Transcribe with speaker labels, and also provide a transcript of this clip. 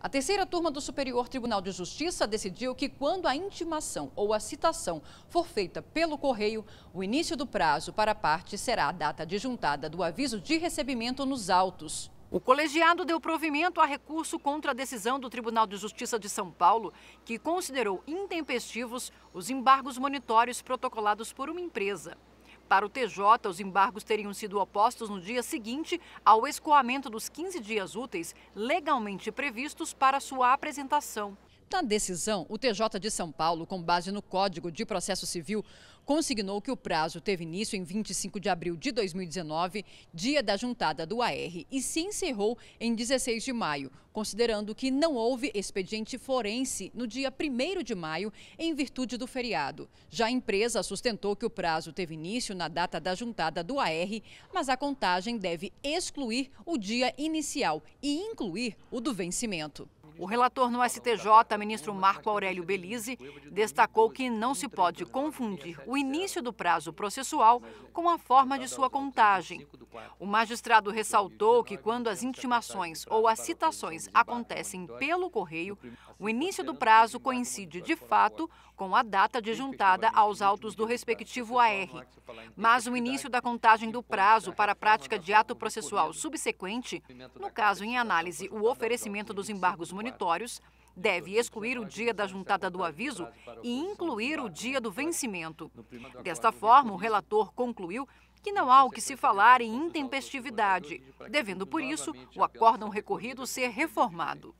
Speaker 1: A terceira turma do Superior Tribunal de Justiça decidiu que, quando a intimação ou a citação for feita pelo correio, o início do prazo para a parte será a data adjuntada do aviso de recebimento nos autos. O colegiado deu provimento a recurso contra a decisão do Tribunal de Justiça de São Paulo, que considerou intempestivos os embargos monitórios protocolados por uma empresa. Para o TJ, os embargos teriam sido opostos no dia seguinte ao escoamento dos 15 dias úteis legalmente previstos para sua apresentação. Na decisão, o TJ de São Paulo, com base no Código de Processo Civil, consignou que o prazo teve início em 25 de abril de 2019, dia da juntada do AR, e se encerrou em 16 de maio, considerando que não houve expediente forense no dia 1 de maio, em virtude do feriado. Já a empresa sustentou que o prazo teve início na data da juntada do AR, mas a contagem deve excluir o dia inicial e incluir o do vencimento. O relator no STJ, ministro Marco Aurélio Belize, destacou que não se pode confundir o início do prazo processual com a forma de sua contagem. O magistrado ressaltou que quando as intimações ou as citações acontecem pelo correio, o início do prazo coincide de fato com a data de juntada aos autos do respectivo AR. Mas o início da contagem do prazo para a prática de ato processual subsequente, no caso em análise o oferecimento dos embargos municipais, deve excluir o é dia da juntada do aviso e incluir o dia do vencimento. Desta forma, o relator concluiu que não há o que se falar em intempestividade, devendo por isso o acórdão recorrido ser reformado.